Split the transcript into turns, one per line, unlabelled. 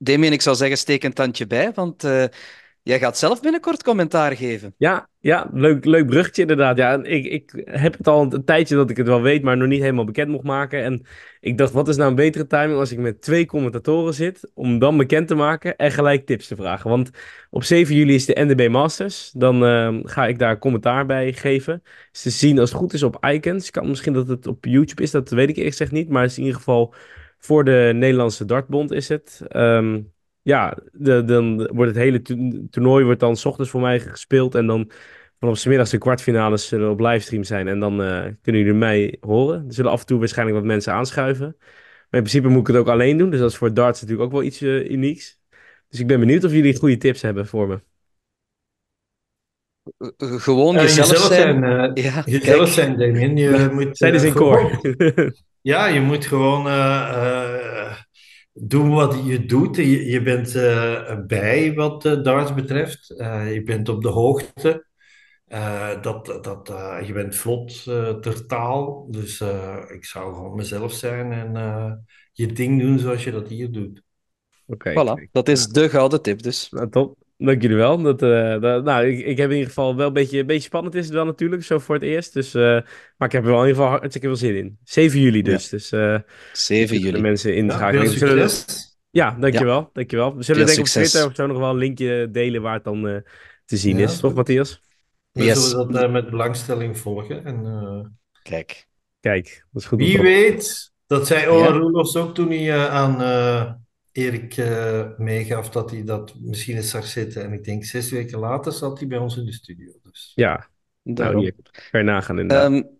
Damien, ik zou zeggen, steek een tandje bij, want eh, jij gaat zelf binnenkort commentaar geven. Ja, ja leuk, leuk bruggetje inderdaad. Ja, ik, ik heb het al een tijdje dat ik het wel weet, maar nog niet helemaal bekend mocht maken. En ik dacht, wat is nou een betere timing als ik met twee commentatoren zit, om dan bekend te maken en gelijk tips te vragen. Want op 7 juli is de NDB Masters, dan ehm, ga ik daar commentaar bij geven. Ze zien als het goed is op Icons. Kan misschien dat het op YouTube is, dat weet ik eerst echt niet, maar het is in ieder geval voor de Nederlandse dartbond is het. Ehm, ja, dan wordt het hele toernooi wordt dan s ochtends voor mij gespeeld. En dan vanaf middags de kwartfinales zullen op livestream zijn. En dan eh, kunnen jullie mij horen. Er zullen af en toe waarschijnlijk wat mensen aanschuiven. Maar in principe moet ik het ook alleen doen. Dus dat is voor darts natuurlijk ook wel iets eh, unieks. Dus ik ben benieuwd of jullie goede tips hebben voor me. Gewoon eh, jezelf, zijn. zijn ja, jezelf zijn, Damien. Je moet, zijn is in koor.
Ja, je moet gewoon eh, eh, doen wat je doet. Je, je bent eh, bij wat darts betreft. je bent op de hoogte. dat, dat, je bent vlot uh, ter taal, dus ik zou gewoon mezelf zijn en je ding doen zoals je dat hier doet.
Oké. voilà, dat is de gouden tip dus. Top. Dank jullie wel. Eh, dat, nou, ik, ik, heb in ieder geval wel een beetje, beetje spannend is het wel natuurlijk, zo voor het eerst. Dus, eh, maar ik heb er wel in ieder geval hartstikke veel zin in. 7 juli dus. dus uh, eh, 7 juli. De mensen in de ja, gaan. ja, dankjewel. dankjewel. We zullen denk ik op Twitter of zo nog wel een linkje delen waar het dan te zien is, toch Matthias? We zullen dat met belangstelling volgen.
En, Kijk.
Kijk, dat is goed. Wie weet dat zij Ola
ook toen hij aan Erik eh, meegaf dat hij dat misschien eens zag zitten. En ik denk zes weken later zat hij bij ons in de studio.
Dus. Ja, daarom. Nou, hier, nagaan inderdaad. Um,